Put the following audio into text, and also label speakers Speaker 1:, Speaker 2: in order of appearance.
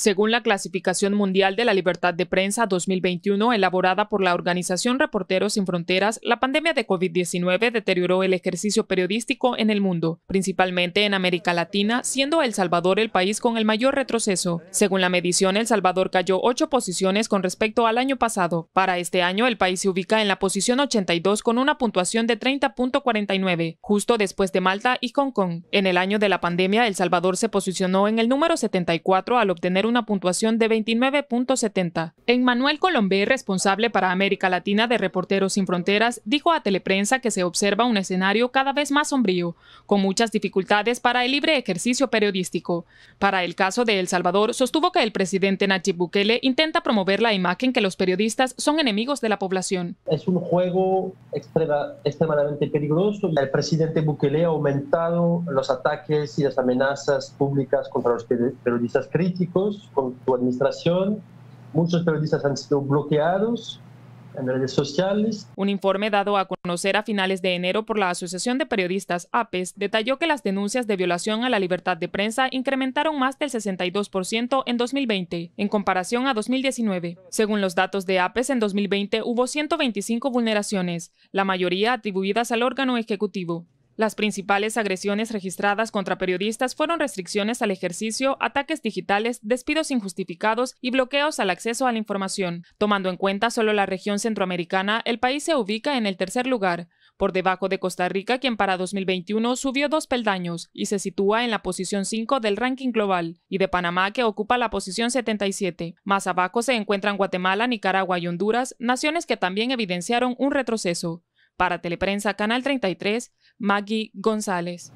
Speaker 1: Según la clasificación mundial de la libertad de prensa 2021 elaborada por la organización Reporteros sin Fronteras, la pandemia de COVID-19 deterioró el ejercicio periodístico en el mundo, principalmente en América Latina, siendo El Salvador el país con el mayor retroceso. Según la medición, El Salvador cayó ocho posiciones con respecto al año pasado. Para este año, el país se ubica en la posición 82 con una puntuación de 30.49, justo después de Malta y Hong Kong. En el año de la pandemia, El Salvador se posicionó en el número 74 al obtener una puntuación de 29.70. Emmanuel Colombé, responsable para América Latina de Reporteros Sin Fronteras, dijo a Teleprensa que se observa un escenario cada vez más sombrío, con muchas dificultades para el libre ejercicio periodístico. Para el caso de El Salvador, sostuvo que el presidente Nayib Bukele intenta promover la imagen que los periodistas son enemigos de la
Speaker 2: población. Es un juego extremadamente peligroso. El presidente Bukele ha aumentado los ataques y las amenazas públicas contra los periodistas críticos con su administración. Muchos periodistas han sido bloqueados en redes sociales.
Speaker 1: Un informe dado a conocer a finales de enero por la Asociación de Periodistas APES detalló que las denuncias de violación a la libertad de prensa incrementaron más del 62% en 2020 en comparación a 2019. Según los datos de APES, en 2020 hubo 125 vulneraciones, la mayoría atribuidas al órgano ejecutivo. Las principales agresiones registradas contra periodistas fueron restricciones al ejercicio, ataques digitales, despidos injustificados y bloqueos al acceso a la información. Tomando en cuenta solo la región centroamericana, el país se ubica en el tercer lugar, por debajo de Costa Rica, quien para 2021 subió dos peldaños y se sitúa en la posición 5 del ranking global, y de Panamá, que ocupa la posición 77. Más abajo se encuentran Guatemala, Nicaragua y Honduras, naciones que también evidenciaron un retroceso. Para Teleprensa Canal 33, Maggie González.